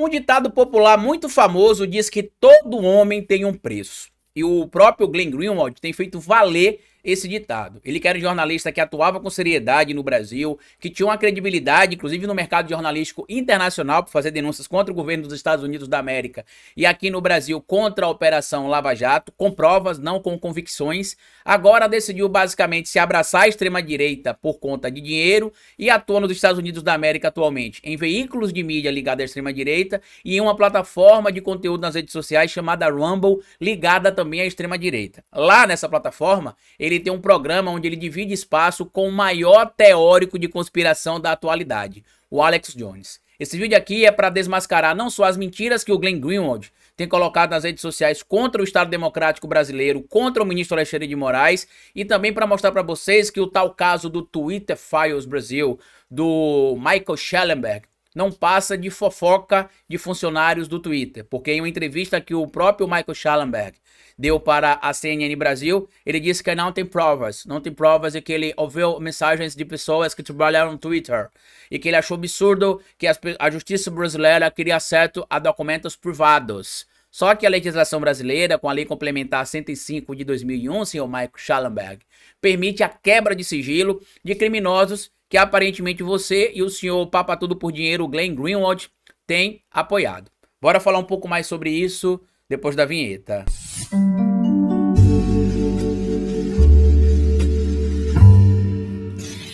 Um ditado popular muito famoso diz que todo homem tem um preço. E o próprio Glenn Greenwald tem feito valer esse ditado. Ele era um jornalista que atuava com seriedade no Brasil, que tinha uma credibilidade, inclusive no mercado jornalístico internacional, por fazer denúncias contra o governo dos Estados Unidos da América e aqui no Brasil contra a Operação Lava Jato, com provas, não com convicções. Agora decidiu basicamente se abraçar à extrema-direita por conta de dinheiro e atua nos Estados Unidos da América atualmente em veículos de mídia ligados à extrema-direita e em uma plataforma de conteúdo nas redes sociais chamada Rumble, ligada também à extrema-direita. Lá nessa plataforma, ele ele tem um programa onde ele divide espaço com o maior teórico de conspiração da atualidade, o Alex Jones. Esse vídeo aqui é para desmascarar não só as mentiras que o Glenn Greenwald tem colocado nas redes sociais contra o Estado Democrático Brasileiro, contra o ministro Alexandre de Moraes, e também para mostrar para vocês que o tal caso do Twitter Files Brasil, do Michael Schellenberg, não passa de fofoca de funcionários do Twitter, porque em uma entrevista que o próprio Michael Schallenberg deu para a CNN Brasil, ele disse que não tem provas, não tem provas de que ele ouviu mensagens de pessoas que trabalharam no Twitter e que ele achou absurdo que a justiça brasileira queria acesso a documentos privados. Só que a legislação brasileira, com a Lei Complementar 105 de 2001, senhor Michael Schallenberg, permite a quebra de sigilo de criminosos que aparentemente você e o senhor Papa Tudo por Dinheiro, Glenn Greenwald, têm apoiado. Bora falar um pouco mais sobre isso depois da vinheta.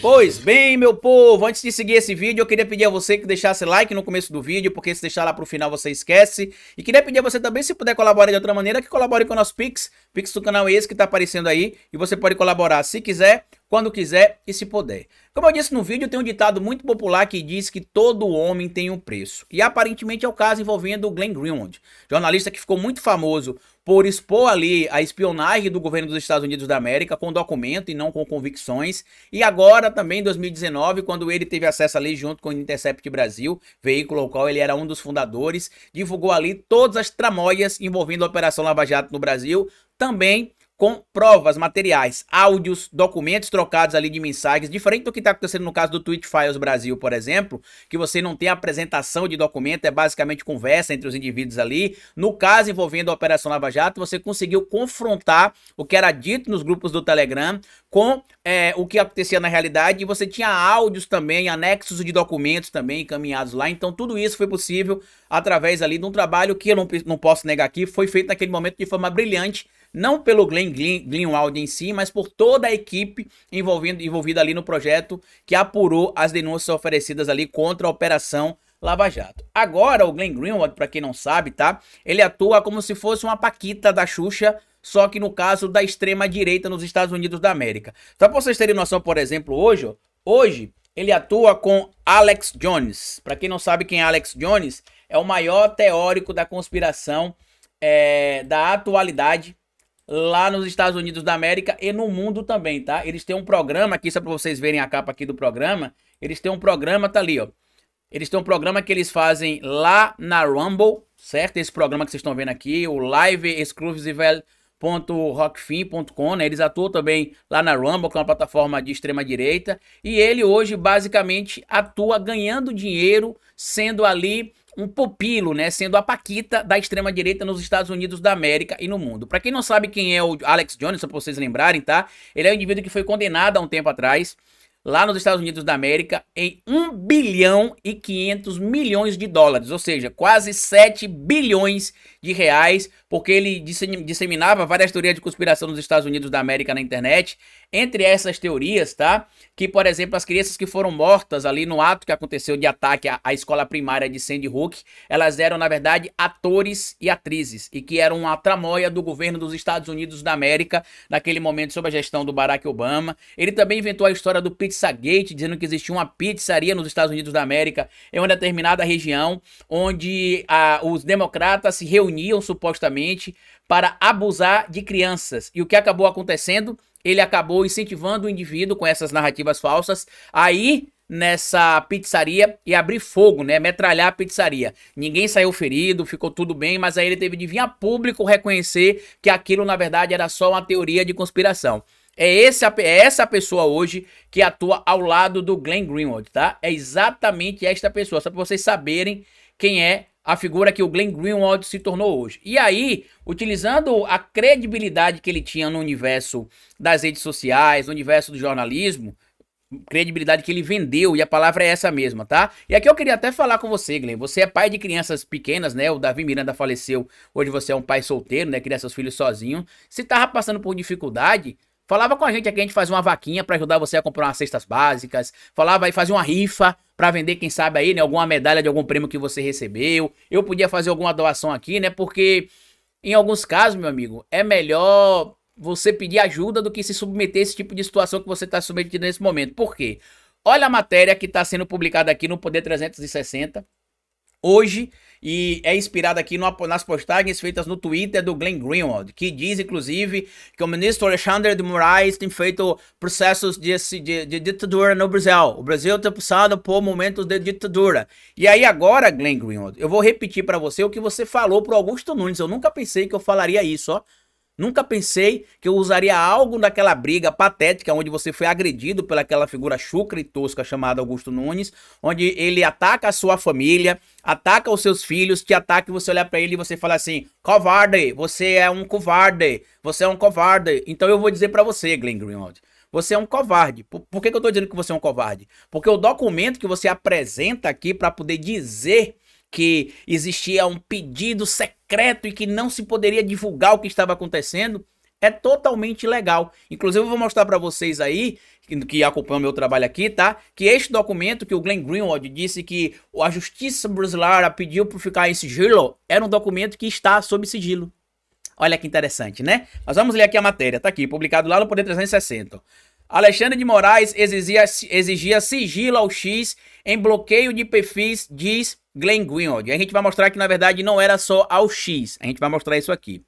Pois bem, meu povo, antes de seguir esse vídeo, eu queria pedir a você que deixasse like no começo do vídeo, porque se deixar lá pro final você esquece. E queria pedir a você também, se puder colaborar de outra maneira, que colabore com o nosso Pix. Pix do canal é esse que tá aparecendo aí, e você pode colaborar se quiser, quando quiser e se puder. Como eu disse no vídeo, tem um ditado muito popular que diz que todo homem tem um preço. E aparentemente é o caso envolvendo o Glenn Greenwald, jornalista que ficou muito famoso por expor ali a espionagem do governo dos Estados Unidos da América com documento e não com convicções. E agora também em 2019, quando ele teve acesso ali junto com o Intercept Brasil, veículo ao qual ele era um dos fundadores, divulgou ali todas as tramóias envolvendo a Operação Lava Jato no Brasil, também com provas, materiais, áudios, documentos trocados ali de mensagens, diferente do que está acontecendo no caso do Twitch Files Brasil, por exemplo, que você não tem apresentação de documento, é basicamente conversa entre os indivíduos ali. No caso envolvendo a Operação Lava Jato, você conseguiu confrontar o que era dito nos grupos do Telegram com é, o que acontecia na realidade e você tinha áudios também, anexos de documentos também encaminhados lá. Então tudo isso foi possível através ali de um trabalho que eu não, não posso negar aqui, foi feito naquele momento de forma brilhante não pelo Glenn Greenwald em si, mas por toda a equipe envolvida ali no projeto que apurou as denúncias oferecidas ali contra a Operação Lava Jato. Agora, o Glenn Greenwald, para quem não sabe, tá? Ele atua como se fosse uma paquita da Xuxa, só que no caso da extrema-direita nos Estados Unidos da América. Só para vocês terem noção, por exemplo, hoje, hoje ele atua com Alex Jones. Para quem não sabe quem é Alex Jones, é o maior teórico da conspiração é, da atualidade lá nos Estados Unidos da América e no mundo também, tá? Eles têm um programa aqui, só para vocês verem a capa aqui do programa. Eles têm um programa, tá ali, ó. Eles têm um programa que eles fazem lá na Rumble, certo? Esse programa que vocês estão vendo aqui, o Live exclusive.rockfin.com, né? Eles atuam também lá na Rumble, que é uma plataforma de extrema direita, e ele hoje basicamente atua ganhando dinheiro, sendo ali um pupilo, né, sendo a paquita da extrema direita nos Estados Unidos da América e no mundo. Para quem não sabe quem é o Alex Jones, só para vocês lembrarem, tá? Ele é um indivíduo que foi condenado há um tempo atrás lá nos Estados Unidos da América em 1 bilhão e 500 milhões de dólares, ou seja, quase 7 bilhões de reais, porque ele disseminava várias teorias de conspiração nos Estados Unidos da América na internet. Entre essas teorias, tá? Que, por exemplo, as crianças que foram mortas ali no ato que aconteceu de ataque à, escola primária de Sandy Hook, elas eram, na verdade, atores e atrizes, e que eram uma tramóia do governo dos Estados Unidos da América naquele momento sob a gestão do Barack Obama. Ele também inventou a história do Pix Pizzagate, dizendo que existia uma pizzaria nos Estados Unidos da América em uma determinada região, onde a, ah, os democratas se reuniam supostamente para abusar de crianças. E o que acabou acontecendo? Ele acabou incentivando o indivíduo com essas narrativas falsas a ir nessa pizzaria e abrir fogo, né? Metralhar a pizzaria. Ninguém saiu ferido, ficou tudo bem, mas aí ele teve de vir a público reconhecer que aquilo na verdade era só uma teoria de conspiração. É, esse, é essa pessoa hoje que atua ao lado do Glenn Greenwald, tá? É exatamente esta pessoa, só para vocês saberem quem é a figura que o Glenn Greenwald se tornou hoje. E aí, utilizando a credibilidade que ele tinha no universo das redes sociais, no universo do jornalismo, credibilidade que ele vendeu, e a palavra é essa mesma, tá? E aqui eu queria até falar com você, Glenn. Você é pai de crianças pequenas, né? O Davi Miranda faleceu, hoje você é um pai solteiro, né? Cria seus filhos sozinho. Se tava passando por dificuldade, Falava com a gente aqui, a gente fazia uma vaquinha para ajudar você a comprar umas cestas básicas. Falava aí, fazia uma rifa para vender, quem sabe aí, né, alguma medalha de algum prêmio que você recebeu. Eu podia fazer alguma doação aqui, né, porque em alguns casos, meu amigo, é melhor você pedir ajuda do que se submeter a esse tipo de situação que você está submetido nesse momento. Por quê? Olha a matéria que está sendo publicada aqui no Poder 360. Hoje, e é inspirada aqui no, nas postagens feitas no Twitter do Glenn Greenwald, que diz, inclusive, que o ministro Alexandre de Moraes tem feito processos de, de, de ditadura no Brasil. O Brasil tem passado por momentos de ditadura. E aí agora, Glenn Greenwald, eu vou repetir para você o que você falou para Augusto Nunes. Eu nunca pensei que eu falaria isso, ó. Nunca pensei que eu usaria algo daquela briga patética onde você foi agredido pelaquela figura chucra e tosca chamada Augusto Nunes, onde ele ataca a sua família, ataca os seus filhos, te ataca e você olha para ele e você fala assim: "Covarde, você é um covarde, você é um covarde". Então eu vou dizer para você, Glenn Greenwald, você é um covarde. Por, por que, que eu tô dizendo que você é um covarde? Porque o documento que você apresenta aqui para poder dizer que existia um pedido secreto e que não se poderia divulgar o que estava acontecendo, é totalmente legal. Inclusive eu vou mostrar para vocês aí, que acompanham meu trabalho aqui, tá? Que este documento que o Glenn Greenwald disse que a justiça brasileira pediu para ficar em sigilo, era um documento que está sob sigilo. Olha que interessante, né? Mas vamos ler aqui a matéria, tá aqui, publicado lá no Poder 360. Alexandre de Moraes exigia, exigia sigilo ao X em bloqueio de perfis, diz Glenn Greenwald. A gente vai mostrar que, na verdade, não era só ao X. A gente vai mostrar isso aqui.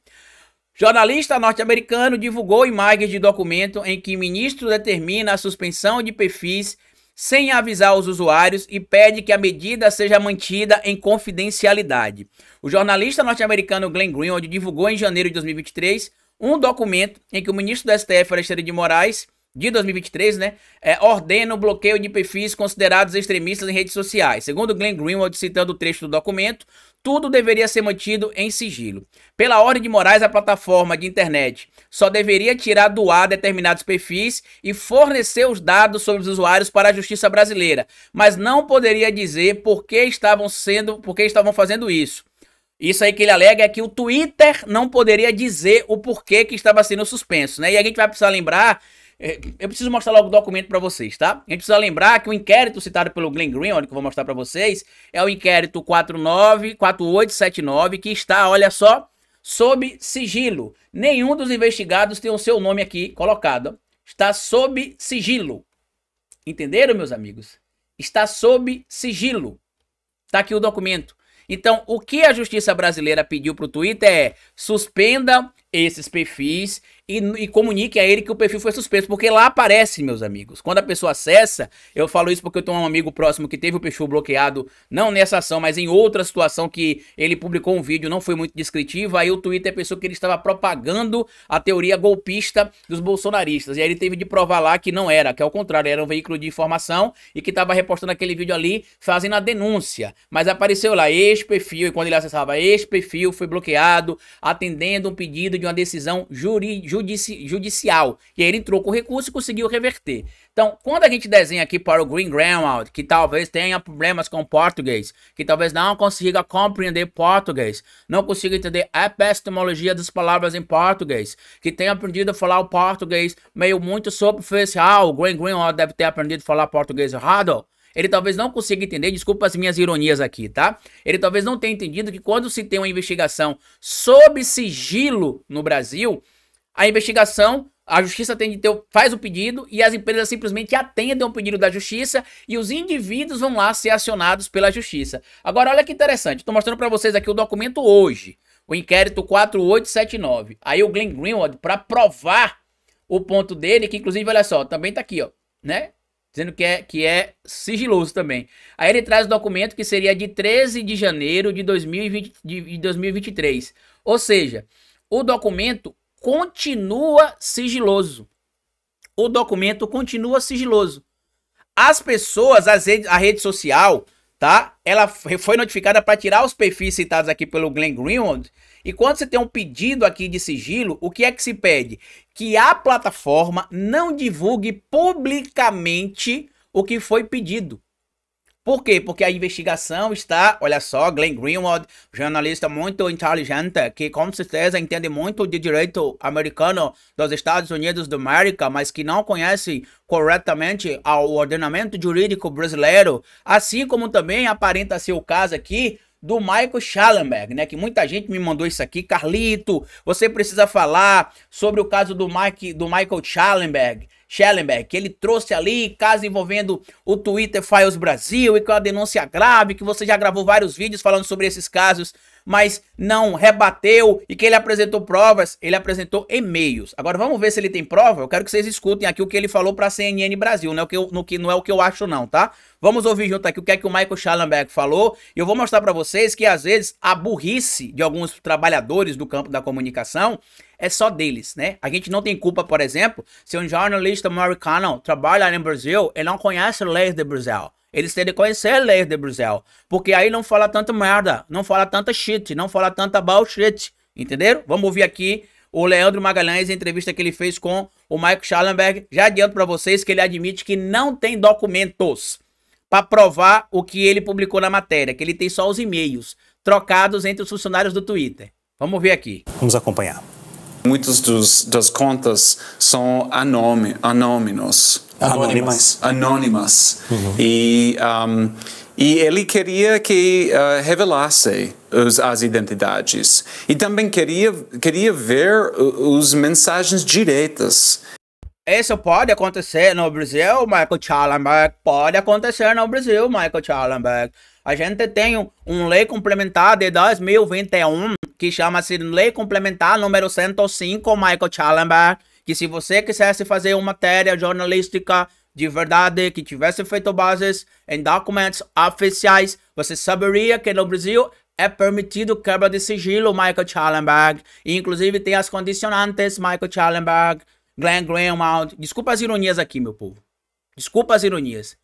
Jornalista norte-americano divulgou imagens de documento em que ministro determina a suspensão de perfis sem avisar os usuários e pede que a medida seja mantida em confidencialidade. O jornalista norte-americano Glenn Greenwald divulgou em janeiro de 2023 um documento em que o ministro do STF, Alexandre de Moraes, de 2023, né? É, ordena o bloqueio de perfis considerados extremistas em redes sociais. Segundo Glenn Greenwald, citando o trecho do documento, tudo deveria ser mantido em sigilo. Pela ordem de Moraes, a plataforma de internet só deveria tirar do ar determinados perfis e fornecer os dados sobre os usuários para a justiça brasileira, mas não poderia dizer por que estavam sendo, por que estavam fazendo isso. Isso aí que ele alega é que o Twitter não poderia dizer o porquê que estava sendo suspenso, né? E a gente vai precisar lembrar é, eu preciso mostrar logo o documento para vocês, tá? A gente precisa lembrar que o inquérito citado pelo Glenn Greenwald, que eu vou mostrar para vocês, é o inquérito 494879, que está, olha só, sob sigilo. Nenhum dos investigados tem o seu nome aqui colocado. Está sob sigilo. Entenderam, meus amigos? Está sob sigilo. Tá aqui o documento. Então, o que a justiça brasileira pediu para o Twitter é suspenda esses perfis e, e, comunique a ele que o perfil foi suspenso, porque lá aparece, meus amigos. Quando a pessoa acessa, eu falo isso porque eu tenho um amigo próximo que teve o perfil bloqueado, não nessa ação, mas em outra situação que ele publicou um vídeo, não foi muito descritivo, aí o Twitter pensou que ele estava propagando a teoria golpista dos bolsonaristas, e aí ele teve de provar lá que não era, que ao contrário, era um veículo de informação e que estava repostando aquele vídeo ali, fazendo a denúncia, mas apareceu lá, este perfil, e quando ele acessava este perfil, foi bloqueado, atendendo um pedido de uma decisão juri, judici, judicial. E aí ele entrou com o recurso e conseguiu reverter. Então, quando a gente desenha aqui para o Green Ground, que talvez tenha problemas com português, que talvez não consiga compreender português, não consiga entender a epistemologia das palavras em português, que tenha aprendido a falar o português meio muito superficial, ah, o Green Ground deve ter aprendido a falar português errado, ele talvez não consiga entender, desculpa as minhas ironias aqui, tá? Ele talvez não tenha entendido que quando se tem uma investigação sob sigilo no Brasil, a investigação a justiça tem de ter, faz o pedido e as empresas simplesmente atendem ao pedido da justiça e os indivíduos vão lá ser acionados pela justiça. Agora, olha que interessante, estou mostrando para vocês aqui o documento hoje, o inquérito 4879. Aí o Glenn Greenwald, para provar o ponto dele, que inclusive, olha só, também está aqui, ó, né? dizendo que é, que é sigiloso também. Aí ele traz o documento que seria de 13 de janeiro de, 2020, de 2023. Ou seja, o documento continua sigiloso. O documento continua sigiloso. As pessoas, as a rede social, tá? Ela foi notificada para tirar os perfis citados aqui pelo Glenn Greenwald. E quando você tem um pedido aqui de sigilo, o que é que se pede? Que a plataforma não divulgue publicamente o que foi pedido. Por quê? Porque a investigação está, olha só, Glenn Greenwald, jornalista muito inteligente, que com certeza entende muito de direito americano dos Estados Unidos da América, mas que não conhece corretamente o ordenamento jurídico brasileiro, assim como também aparenta ser o caso aqui do Michael Schallenberg, né? Que muita gente me mandou isso aqui, Carlito, você precisa falar sobre o caso do, Mike, do Michael Schallenberg. Schellenberg, que ele trouxe ali caso envolvendo o Twitter Files Brasil e que é uma denúncia grave, que você já gravou vários vídeos falando sobre esses casos, mas não rebateu e que ele apresentou provas, ele apresentou e-mails. Agora vamos ver se ele tem prova. Eu quero que vocês escutem aqui o que ele falou para a CNN Brasil, não é o que eu, no que não é o que eu acho não, tá? Vamos ouvir junto aqui o que é que o Michael Schellenberg falou e eu vou mostrar para vocês que às vezes a burrice de alguns trabalhadores do campo da comunicação é só deles, né? A gente não tem culpa, por exemplo, se um jornalista americano trabalha no Brasil e não conhece leis de Brasil. Eles têm de conhecer a lei de Brasil. Porque aí não fala tanta merda, não fala tanta shit, não fala tanta bullshit. Entenderam? Vamos ouvir aqui o Leandro Magalhães, a entrevista que ele fez com o Michael Schallenberg. Já adianto para vocês que ele admite que não tem documentos para provar o que ele publicou na matéria, que ele tem só os e-mails trocados entre os funcionários do Twitter. Vamos ver aqui. Vamos acompanhar. Muitas dos, das contas são anome anônimos Anônimas. Anônimas. Uhum. E, um, e ele queria que uh, revelasse os, as identidades. E também queria, queria ver as mensagens diretas. Isso pode acontecer no Brasil, Michael Schallenberg. Pode acontecer no Brasil, Michael Schallenberg. A gente tem um, um lei complementar de 2021 que chama-se Lei Complementar número 105, Michael Challenberg, que se você quisesse fazer uma matéria jornalística de verdade que tivesse feito bases em documentos oficiais, você saberia que no Brasil é permitido quebra de sigilo, Michael Challenberg. inclusive tem as condicionantes, Michael Challenberg, Glenn Greenwald. Desculpa as ironias aqui, meu povo. Desculpa as ironias.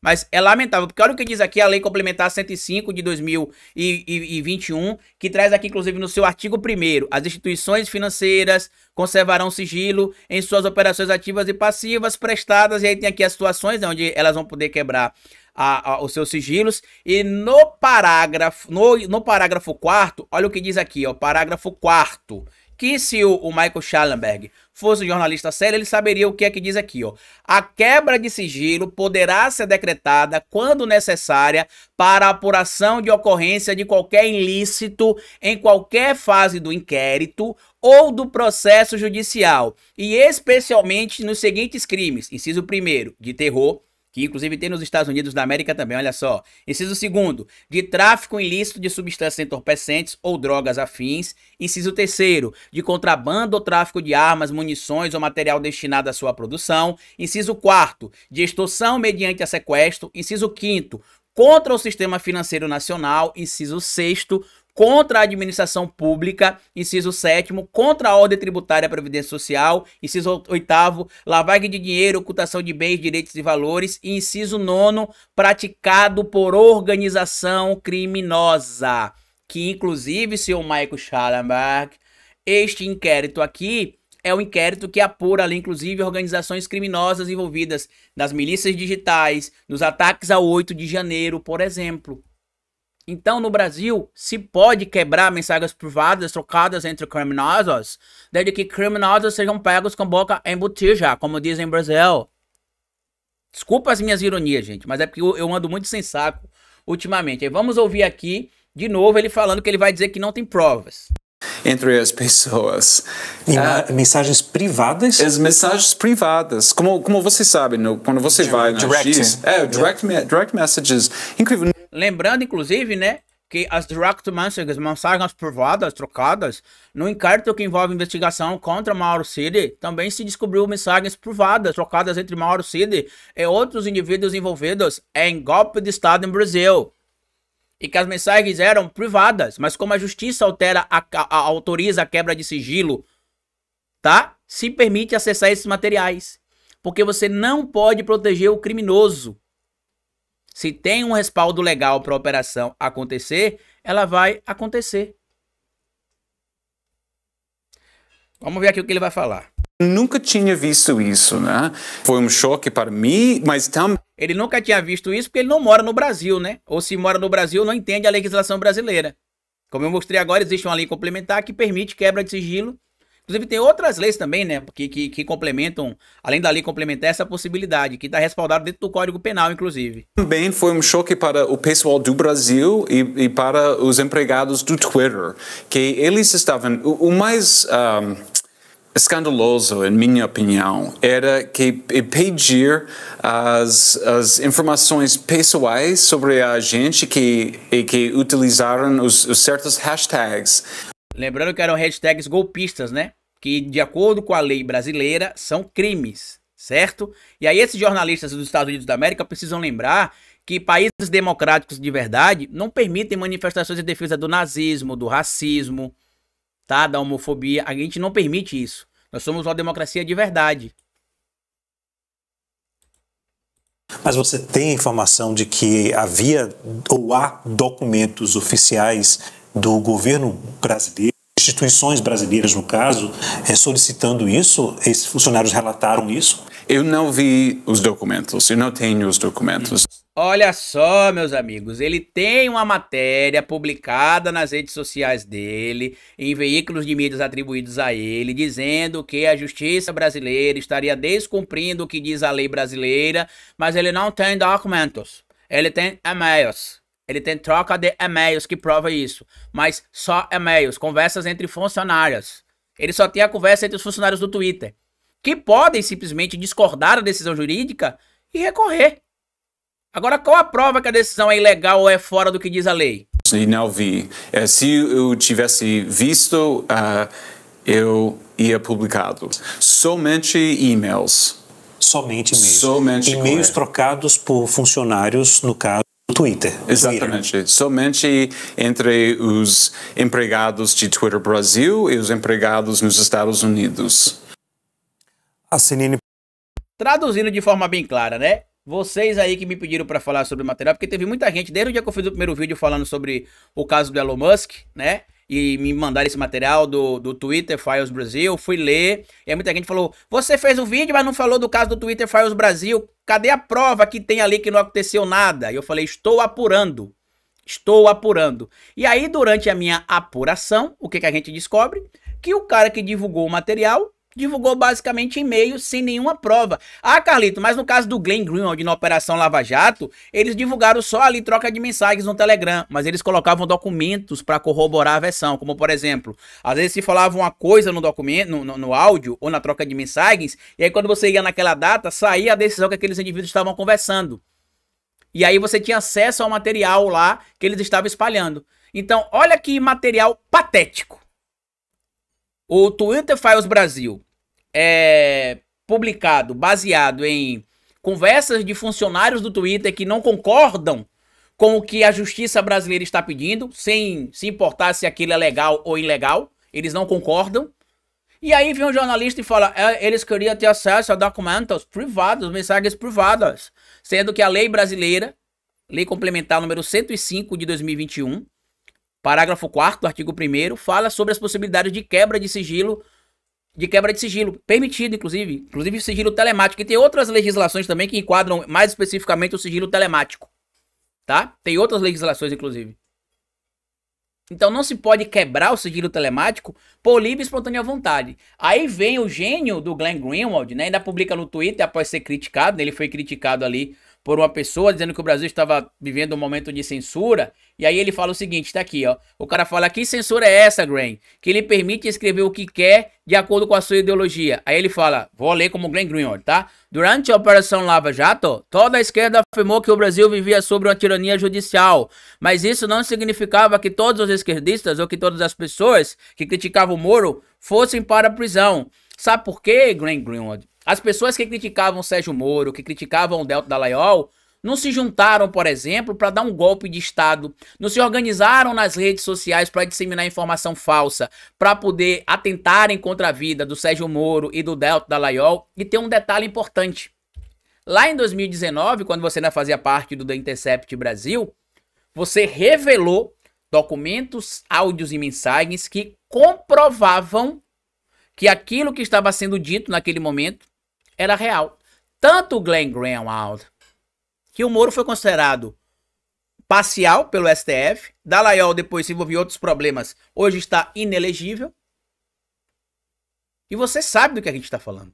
Mas é lamentável, porque olha o que diz aqui a Lei Complementar 105 de 2021, que traz aqui, inclusive, no seu artigo 1 as instituições financeiras conservarão sigilo em suas operações ativas e passivas prestadas, e aí tem aqui as situações né, onde elas vão poder quebrar a, a, os seus sigilos. E no parágrafo, no, no parágrafo 4 olha o que diz aqui, ó, parágrafo 4 que se o, o Michael Schallenberg fosse um jornalista sério, ele saberia o que é que diz aqui, ó. A quebra de sigilo poderá ser decretada quando necessária para apuração de ocorrência de qualquer ilícito em qualquer fase do inquérito ou do processo judicial, e especialmente nos seguintes crimes: inciso 1, de terror, que inclusive tem nos Estados Unidos da América também, olha só. Inciso segundo, de tráfico ilícito de substâncias entorpecentes ou drogas afins. Inciso terceiro, de contrabando ou tráfico de armas, munições ou material destinado à sua produção. Inciso quarto, de extorsão mediante a sequestro. Inciso quinto, contra o sistema financeiro nacional, inciso 6 contra a administração pública, inciso 7, contra a ordem tributária e previdência social, inciso 8, lavagem de dinheiro, ocultação de bens, direitos e valores, e inciso 9, praticado por organização criminosa, que inclusive, senhor Michael Schallenberg, este inquérito aqui é o um inquérito que apura ali, inclusive, organizações criminosas envolvidas nas milícias digitais, nos ataques a 8 de janeiro, por exemplo. Então, no Brasil, se pode quebrar mensagens privadas trocadas entre criminosos, desde que criminosos sejam pegos com boca em botija, como dizem em Brasil. Desculpa as minhas ironias, gente, mas é porque eu ando muito sem saco ultimamente. vamos ouvir aqui, de novo, ele falando que ele vai dizer que não tem provas entre as pessoas. ah, mensagens privadas? As mensagens privadas. Como, como você sabe, no, quando você direct, vai na direct. é, direct, yeah. direct messages. Incrível. Lembrando, inclusive, né, que as direct messages, mensagens privadas trocadas, no inquérito que envolve investigação contra Mauro Cid, também se descobriu mensagens privadas trocadas entre Mauro Cid e outros indivíduos envolvidos em golpe de Estado no Brasil e que as mensagens eram privadas, mas como a justiça altera a, a, autoriza a quebra de sigilo, tá? Se permite acessar esses materiais, porque você não pode proteger o criminoso. Se tem um respaldo legal para a operação acontecer, ela vai acontecer. Vamos ver aqui o que ele vai falar. Nunca tinha visto isso, né? Foi um choque para mim, mas também ele nunca tinha visto isso porque ele não mora no Brasil, né? Ou se mora no Brasil, não entende a legislação brasileira. Como eu mostrei agora, existe uma lei complementar que permite quebra de sigilo. Inclusive, tem outras leis também, né? Que, que, que complementam, além da lei complementar, essa possibilidade, que está respaldada dentro do Código Penal, inclusive. Também foi um choque para o pessoal do Brasil e, e para os empregados do Twitter, que eles estavam. O, o mais. Um ah, escandaloso, em minha opinião, era que pedir as, as informações pessoais sobre a gente que, que utilizaram os, os certos hashtags. Lembrando que eram hashtags golpistas, né? Que, de acordo com a lei brasileira, são crimes, certo? E aí, esses jornalistas dos Estados Unidos da América precisam lembrar que países democráticos de verdade não permitem manifestações em defesa do nazismo, do racismo, tá? Da homofobia. A gente não permite isso. Nós somos uma democracia de verdade. Mas você tem informação de que havia ou há documentos oficiais do governo brasileiro, instituições brasileiras no caso, eh, solicitando isso? Esses funcionários relataram isso? Eu não vi os documentos, eu não tenho os documentos. Olha só, meus amigos, ele tem uma matéria publicada nas redes sociais dele, em veículos de mídias atribuídos a ele, dizendo que a justiça brasileira estaria descumprindo o que diz a lei brasileira, mas ele não tem documentos, ele tem e-mails. Ele tem troca de e-mails que prova isso, mas só e-mails, conversas entre funcionários. Ele só tem a conversa entre os funcionários do Twitter, que podem simplesmente discordar da decisão jurídica e recorrer. Agora, qual a prova que a decisão é ilegal ou é fora do que diz a lei? Não vi. É, se eu tivesse visto, uh, eu ia publicado. Somente e-mails. Somente e-mails. Somente e-mails trocados por funcionários, no caso. Twitter. Exatamente. Twitter. Somente entre os empregados de Twitter Brasil e os empregados nos Estados Unidos. A CNN... Traduzindo de forma bem clara, né? Vocês aí que me pediram para falar sobre o material, porque teve muita gente, desde o dia que eu fiz o primeiro vídeo falando sobre o caso do Elon Musk, né? e me mandaram esse material do, do Twitter Files Brasil, fui ler, e muita gente falou, você fez o um vídeo, mas não falou do caso do Twitter Files Brasil, cadê a prova que tem ali que não aconteceu nada? E eu falei, estou apurando, estou apurando. E aí, durante a minha apuração, o que, que a gente descobre? Que o cara que divulgou o material divulgou basicamente e-mail sem nenhuma prova. Ah, Carlito, mas no caso do Glenn Greenwald na Operação Lava Jato, eles divulgaram só ali troca de mensagens no Telegram, mas eles colocavam documentos para corroborar a versão, como por exemplo, às vezes se falava uma coisa no documento, no, no, no áudio ou na troca de mensagens, e aí quando você ia naquela data, saía a decisão que aqueles indivíduos estavam conversando. E aí você tinha acesso ao material lá que eles estavam espalhando. Então, olha que material patético. O Twitter Files Brasil é, publicado baseado em conversas de funcionários do Twitter que não concordam com o que a justiça brasileira está pedindo, sem se importar se aquilo é legal ou ilegal, eles não concordam. E aí vem um jornalista e fala: é, eles queriam ter acesso a documentos privados, mensagens privadas, sendo que a lei brasileira, lei complementar número 105 de 2021, parágrafo 4 artigo 1 fala sobre as possibilidades de quebra de sigilo de quebra de sigilo, permitido, inclusive, inclusive sigilo telemático. E tem outras legislações também que enquadram mais especificamente o sigilo telemático, tá? Tem outras legislações, inclusive. Então não se pode quebrar o sigilo telemático por livre e espontânea vontade. Aí vem o gênio do Glenn Greenwald, né? Ainda publica no Twitter após ser criticado, né? ele foi criticado ali por uma pessoa dizendo que o Brasil estava vivendo um momento de censura. E aí ele fala o seguinte, tá aqui, ó. O cara fala que censura é essa, Graham? Que ele permite escrever o que quer de acordo com a sua ideologia. Aí ele fala, vou ler como Glenn Greenwald, tá? Durante a Operação Lava Jato, toda a esquerda afirmou que o Brasil vivia sob uma tirania judicial, mas isso não significava que todos os esquerdistas ou que todas as pessoas que criticavam o Moro fossem para a prisão. Sabe por quê, Glenn Greenwald? As pessoas que criticavam Sérgio Moro, que criticavam o Delta Dallaiol, não se juntaram, por exemplo, para dar um golpe de Estado, não se organizaram nas redes sociais para disseminar informação falsa, para poder atentarem contra a vida do Sérgio Moro e do Delta Dallaiol. E tem um detalhe importante. Lá em 2019, quando você ainda fazia parte do The Intercept Brasil, você revelou documentos, áudios e mensagens que comprovavam que aquilo que estava sendo dito naquele momento era real. Tanto o Glenn Greenwald, que o Moro foi considerado parcial pelo STF, Dallaiol depois se envolveu em outros problemas, hoje está inelegível. E você sabe do que a gente está falando.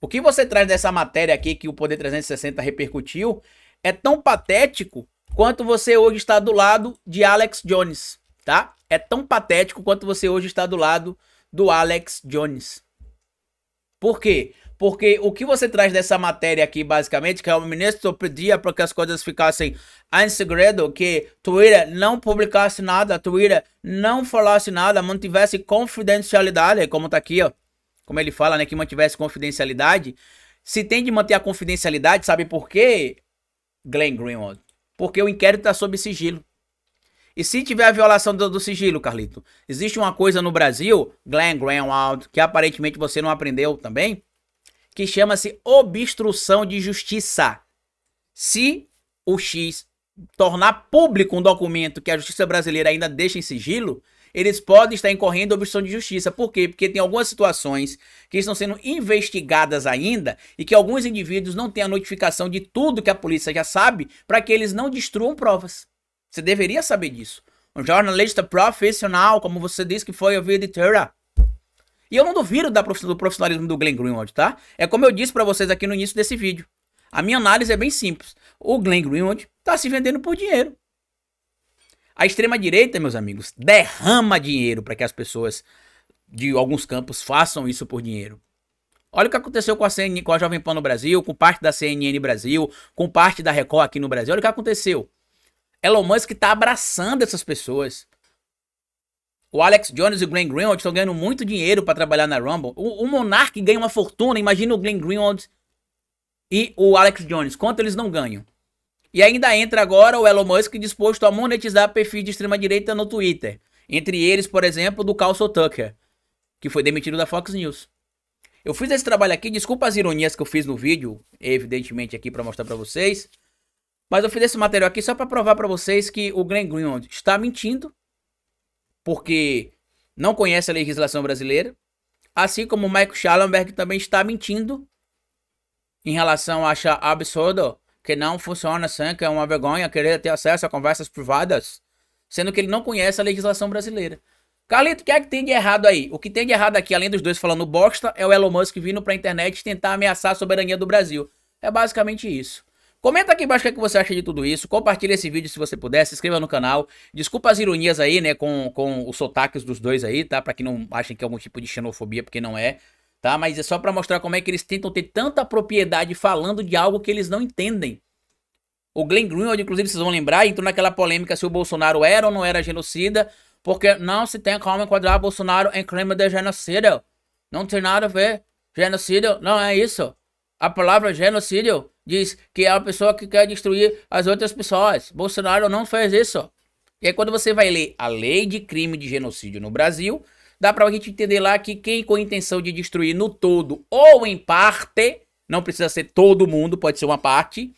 O que você traz dessa matéria aqui que o Poder 360 repercutiu é tão patético quanto você hoje está do lado de Alex Jones, tá? É tão patético quanto você hoje está do lado do Alex Jones. Por quê? porque o que você traz dessa matéria aqui, basicamente, que é o ministro pedia para que as coisas ficassem em segredo, que Twitter não publicasse nada, Twitter não falasse nada, mantivesse confidencialidade, como está aqui, ó, como ele fala, né, que mantivesse confidencialidade. Se tem de manter a confidencialidade, sabe por quê, Glenn Greenwald? Porque o inquérito está sob sigilo. E se tiver a violação do, do, sigilo, Carlito, existe uma coisa no Brasil, Glenn Greenwald, que aparentemente você não aprendeu também, que chama-se obstrução de justiça. Se o X tornar público um documento que a justiça brasileira ainda deixa em sigilo, eles podem estar incorrendo obstrução de justiça. Por quê? Porque tem algumas situações que estão sendo investigadas ainda e que alguns indivíduos não têm a notificação de tudo que a polícia já sabe para que eles não destruam provas. Você deveria saber disso. Um jornalista profissional, como você disse que foi a vida inteira, e eu não duvido da do profissionalismo do Glenn Greenwald, tá? É como eu disse para vocês aqui no início desse vídeo. A minha análise é bem simples. O Glenn Greenwald tá se vendendo por dinheiro. A extrema direita, meus amigos, derrama dinheiro para que as pessoas de alguns campos façam isso por dinheiro. Olha o que aconteceu com a, CNN, com a Jovem Pan no Brasil, com parte da CNN Brasil, com parte da Record aqui no Brasil. Olha o que aconteceu. Elon Musk está abraçando essas pessoas. O Alex Jones e o Glenn Greenwald estão ganhando muito dinheiro para trabalhar na Rumble. O, o Monark ganha uma fortuna, imagina o Glenn Greenwald e o Alex Jones, quanto eles não ganham. E ainda entra agora o Elon Musk disposto a monetizar perfil de extrema-direita no Twitter. Entre eles, por exemplo, do Carlson Tucker, que foi demitido da Fox News. Eu fiz esse trabalho aqui, desculpa as ironias que eu fiz no vídeo, evidentemente aqui para mostrar para vocês, mas eu fiz esse material aqui só para provar para vocês que o Glenn Greenwald está mentindo porque não conhece a legislação brasileira, assim como o Michael Schallenberg também está mentindo em relação a achar absurdo que não funciona assim, que é uma vergonha querer ter acesso a conversas privadas, sendo que ele não conhece a legislação brasileira. Carlito, o que é que tem de errado aí? O que tem de errado aqui, além dos dois falando bosta, é o Elon Musk vindo para a internet tentar ameaçar a soberania do Brasil. É basicamente isso. Comenta aqui embaixo o é que, você acha de tudo isso. Compartilha esse vídeo se você puder. Se inscreva no canal. Desculpa as ironias aí, né? Com, com os sotaques dos dois aí, tá? Pra que não achem que é algum tipo de xenofobia, porque não é. Tá? Mas é só pra mostrar como é que eles tentam ter tanta propriedade falando de algo que eles não entendem. O Glenn Greenwald, inclusive, vocês vão lembrar, entrou naquela polêmica se o Bolsonaro era ou não era genocida, porque não se tem como enquadrar Bolsonaro em crime de genocídio. Não tem nada a ver. Genocídio não é isso. A palavra genocídio diz que é uma pessoa que quer destruir as outras pessoas. Bolsonaro não fez isso. E aí quando você vai ler a lei de crime de genocídio no Brasil, dá pra gente entender lá que quem com intenção de destruir no todo ou em parte, não precisa ser todo mundo, pode ser uma parte,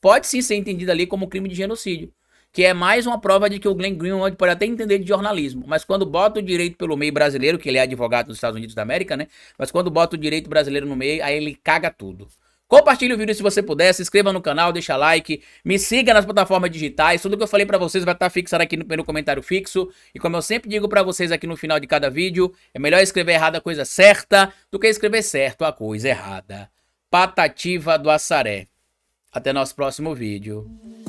pode sim ser entendido ali como crime de genocídio que é mais uma prova de que o Glenn Greenwald pode até entender de jornalismo, mas quando bota o direito pelo meio brasileiro, que ele é advogado dos Estados Unidos da América, né? Mas quando bota o direito brasileiro no meio, aí ele caga tudo. Compartilhe o vídeo se você puder, se inscreva no canal, deixa like, me siga nas plataformas digitais, tudo que eu falei para vocês vai estar tá fixado aqui no primeiro comentário fixo. E como eu sempre digo para vocês aqui no final de cada vídeo, é melhor escrever errada a coisa certa do que escrever certo a coisa errada. Patativa do Assaré. Até nosso próximo vídeo.